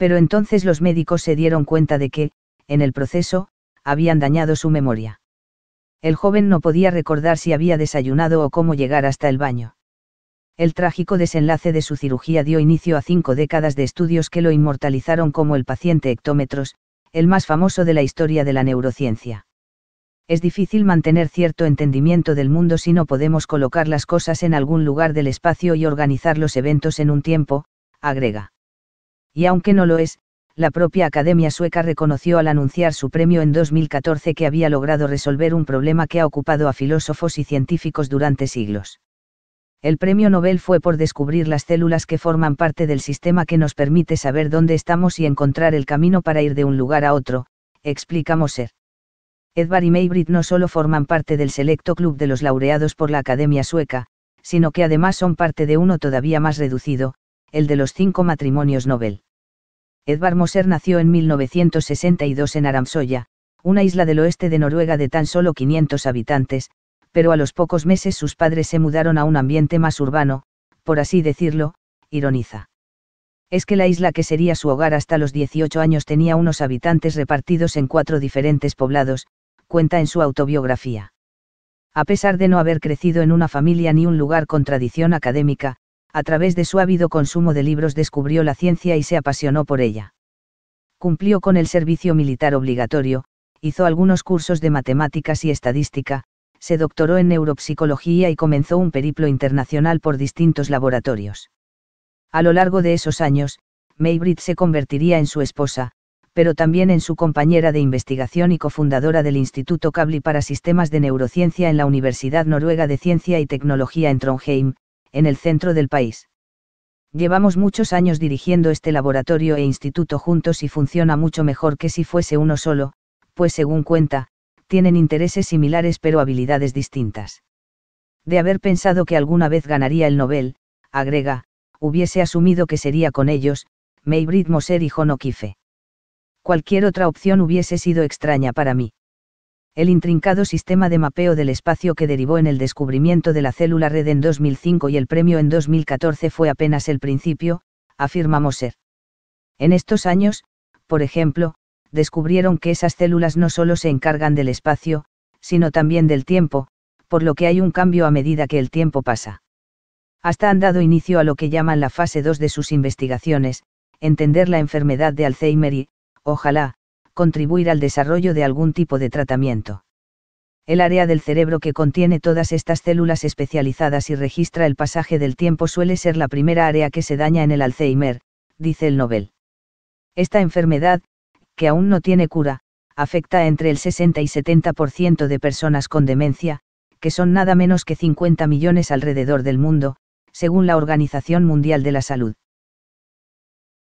pero entonces los médicos se dieron cuenta de que, en el proceso, habían dañado su memoria. El joven no podía recordar si había desayunado o cómo llegar hasta el baño. El trágico desenlace de su cirugía dio inicio a cinco décadas de estudios que lo inmortalizaron como el paciente hectómetros, el más famoso de la historia de la neurociencia. Es difícil mantener cierto entendimiento del mundo si no podemos colocar las cosas en algún lugar del espacio y organizar los eventos en un tiempo, agrega. Y aunque no lo es, la propia Academia Sueca reconoció al anunciar su premio en 2014 que había logrado resolver un problema que ha ocupado a filósofos y científicos durante siglos. El premio Nobel fue por descubrir las células que forman parte del sistema que nos permite saber dónde estamos y encontrar el camino para ir de un lugar a otro, explica Moser. Edvard y Maybrit no solo forman parte del selecto club de los laureados por la Academia Sueca, sino que además son parte de uno todavía más reducido, el de los cinco matrimonios Nobel. Edvard Moser nació en 1962 en Aramsoya, una isla del oeste de Noruega de tan solo 500 habitantes, pero a los pocos meses sus padres se mudaron a un ambiente más urbano, por así decirlo, ironiza. Es que la isla que sería su hogar hasta los 18 años tenía unos habitantes repartidos en cuatro diferentes poblados, cuenta en su autobiografía. A pesar de no haber crecido en una familia ni un lugar con tradición académica, a través de su ávido consumo de libros descubrió la ciencia y se apasionó por ella. Cumplió con el servicio militar obligatorio, hizo algunos cursos de matemáticas y estadística, se doctoró en neuropsicología y comenzó un periplo internacional por distintos laboratorios. A lo largo de esos años, Maybrit se convertiría en su esposa, pero también en su compañera de investigación y cofundadora del Instituto Kabli para Sistemas de Neurociencia en la Universidad Noruega de Ciencia y Tecnología en Trondheim, en el centro del país. Llevamos muchos años dirigiendo este laboratorio e instituto juntos y funciona mucho mejor que si fuese uno solo, pues según cuenta, tienen intereses similares pero habilidades distintas. De haber pensado que alguna vez ganaría el Nobel, agrega, hubiese asumido que sería con ellos, Maybrit Moser y John O'Keefe. Cualquier otra opción hubiese sido extraña para mí el intrincado sistema de mapeo del espacio que derivó en el descubrimiento de la célula red en 2005 y el premio en 2014 fue apenas el principio, afirma Moser. En estos años, por ejemplo, descubrieron que esas células no solo se encargan del espacio, sino también del tiempo, por lo que hay un cambio a medida que el tiempo pasa. Hasta han dado inicio a lo que llaman la fase 2 de sus investigaciones, entender la enfermedad de Alzheimer y, ojalá, contribuir al desarrollo de algún tipo de tratamiento. El área del cerebro que contiene todas estas células especializadas y registra el pasaje del tiempo suele ser la primera área que se daña en el Alzheimer, dice el Nobel. Esta enfermedad, que aún no tiene cura, afecta entre el 60 y 70% de personas con demencia, que son nada menos que 50 millones alrededor del mundo, según la Organización Mundial de la Salud.